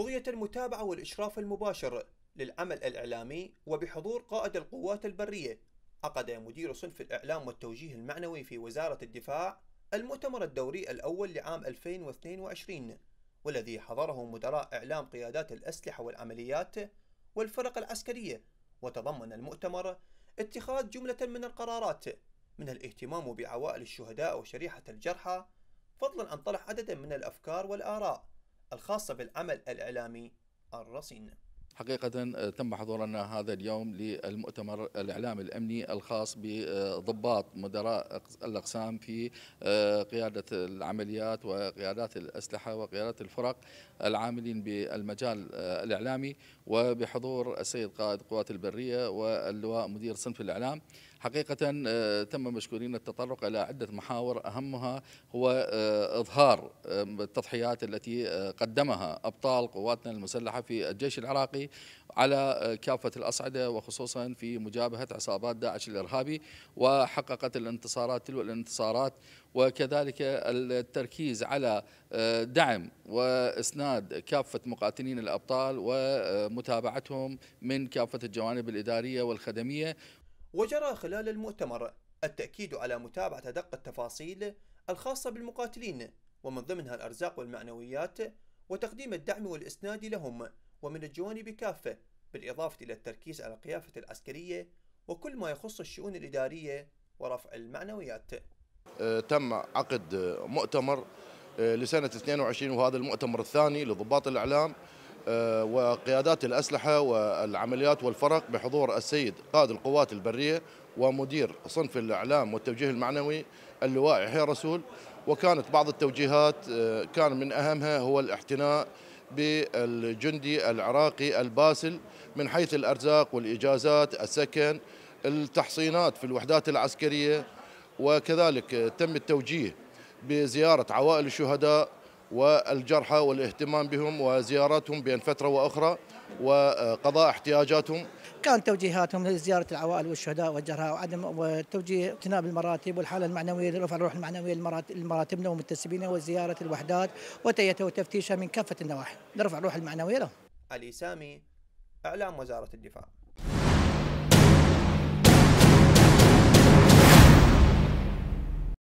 بغية المتابعة والإشراف المباشر للعمل الإعلامي وبحضور قائد القوات البرية عقد مدير صنف الإعلام والتوجيه المعنوي في وزارة الدفاع المؤتمر الدوري الأول لعام 2022 والذي حضره مدراء إعلام قيادات الأسلحة والعمليات والفرق العسكرية وتضمن المؤتمر اتخاذ جملة من القرارات من الاهتمام بعوائل الشهداء وشريحة الجرحى فضلا عن طرح عددا من الأفكار والآراء الخاصة بالعمل الإعلامي الرصين حقيقة آه، تم حضورنا هذا اليوم للمؤتمر الإعلامي الأمني الخاص بضباط مدراء الأقسام في آه، قيادة العمليات وقيادات الأسلحة وقيادات الفرق العاملين بالمجال آه، الإعلامي وبحضور السيد قائد قوات البرية واللواء مدير صنف الإعلام حقيقة آه، تم مشكورين التطرق إلى عدة محاور أهمها هو آه، إظهار التضحيات التي آه، قدمها أبطال قواتنا المسلحة في الجيش العراقي على كافة الأصعدة وخصوصا في مجابهة عصابات داعش الإرهابي وحققت الانتصارات تلو الانتصارات وكذلك التركيز على دعم وإسناد كافة مقاتلين الأبطال ومتابعتهم من كافة الجوانب الإدارية والخدمية وجرى خلال المؤتمر التأكيد على متابعة دقة التفاصيل الخاصة بالمقاتلين ومن ضمنها الأرزاق والمعنويات وتقديم الدعم والإسناد لهم ومن الجوانب كافة بالإضافة إلى التركيز على القيافة العسكرية وكل ما يخص الشؤون الإدارية ورفع المعنويات أه، تم عقد مؤتمر أه، لسنة 22 وهذا المؤتمر الثاني لضباط الإعلام آه، وقيادات الأسلحة والعمليات والفرق بحضور السيد قائد القوات البرية ومدير صنف الإعلام والتوجيه المعنوي اللواء يحيى رسول وكانت بعض التوجيهات آه، كان من أهمها هو الاحتناء بالجندي العراقي الباسل من حيث الأرزاق والإجازات السكن التحصينات في الوحدات العسكرية وكذلك تم التوجيه بزيارة عوائل الشهداء والجرحى والاهتمام بهم وزيارتهم بين فترة وأخرى وقضاء احتياجاتهم كان توجيهاتهم لزيارة العوائل والشهداء والجرحى وعدم وتوجيه اجتناب المراتب والحالة المعنوية لرفع الروح المعنوية لمراتبنا ومنتسبينا وزيارة الوحدات وتيته وتفتيشها من كافة النواحي لرفع الروح المعنوية لهم. علي سامي إعلام وزارة الدفاع